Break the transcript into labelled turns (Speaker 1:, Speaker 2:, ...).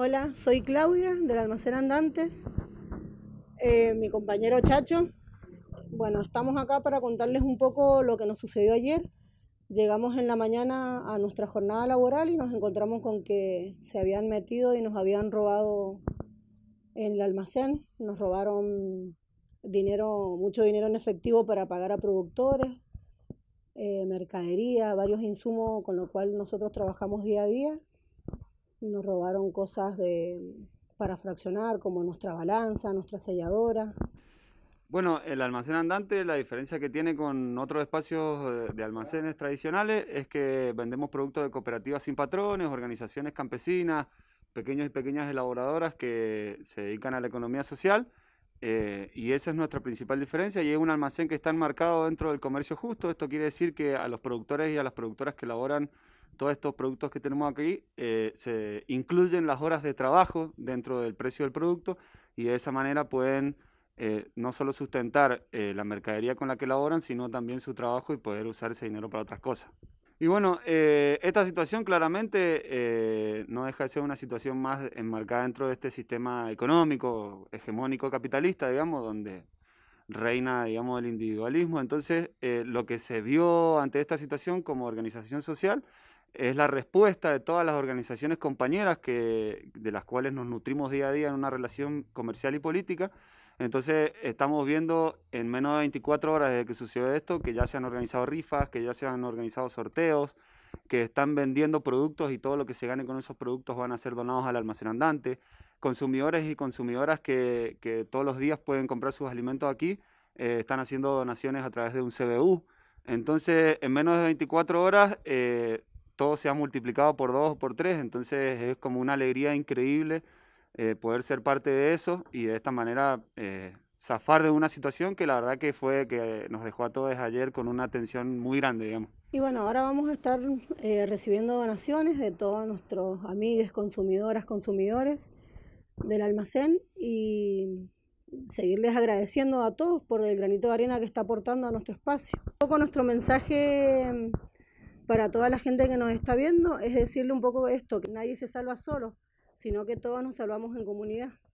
Speaker 1: Hola, soy Claudia del Almacén Andante, eh, mi compañero Chacho. Bueno, estamos acá para contarles un poco lo que nos sucedió ayer. Llegamos en la mañana a nuestra jornada laboral y nos encontramos con que se habían metido y nos habían robado en el almacén. Nos robaron dinero, mucho dinero en efectivo para pagar a productores, eh, mercadería, varios insumos con lo cual nosotros trabajamos día a día nos robaron cosas de, para fraccionar, como nuestra balanza, nuestra selladora.
Speaker 2: Bueno, el almacén andante, la diferencia que tiene con otros espacios de almacenes tradicionales es que vendemos productos de cooperativas sin patrones, organizaciones campesinas, pequeños y pequeñas elaboradoras que se dedican a la economía social. Eh, y esa es nuestra principal diferencia y es un almacén que está enmarcado dentro del comercio justo. Esto quiere decir que a los productores y a las productoras que elaboran todos estos productos que tenemos aquí, eh, se incluyen las horas de trabajo dentro del precio del producto y de esa manera pueden eh, no solo sustentar eh, la mercadería con la que laboran, sino también su trabajo y poder usar ese dinero para otras cosas. Y bueno, esta situación claramente no deja de ser una situación más enmarcada dentro de este sistema económico, hegemónico, capitalista, digamos, donde reina, digamos, el individualismo. Entonces, lo que se vio ante esta situación como organización social es la respuesta de todas las organizaciones compañeras que, de las cuales nos nutrimos día a día en una relación comercial y política. Entonces estamos viendo en menos de 24 horas desde que sucedió esto que ya se han organizado rifas, que ya se han organizado sorteos, que están vendiendo productos y todo lo que se gane con esos productos van a ser donados al almacenandante. Consumidores y consumidoras que, todos los días pueden comprar sus alimentos aquí eh, están haciendo donaciones a través de un CBU. Entonces, en menos de 24 horas, eh, todo se ha multiplicado por dos o por tres, entonces es como una alegría increíble eh, poder ser parte de eso y de esta manera eh, zafar de una situación que la verdad que fue que nos dejó a todos ayer con una tensión muy grande, digamos.
Speaker 1: Y bueno, ahora vamos a estar eh, recibiendo donaciones de todos nuestros amigos, consumidoras, consumidores del almacén y seguirles agradeciendo a todos por el granito de arena que está aportando a nuestro espacio. Un poco nuestro mensaje para toda la gente que nos está viendo es decirle un poco esto, que nadie se salva solo, sino que todos nos salvamos en comunidad.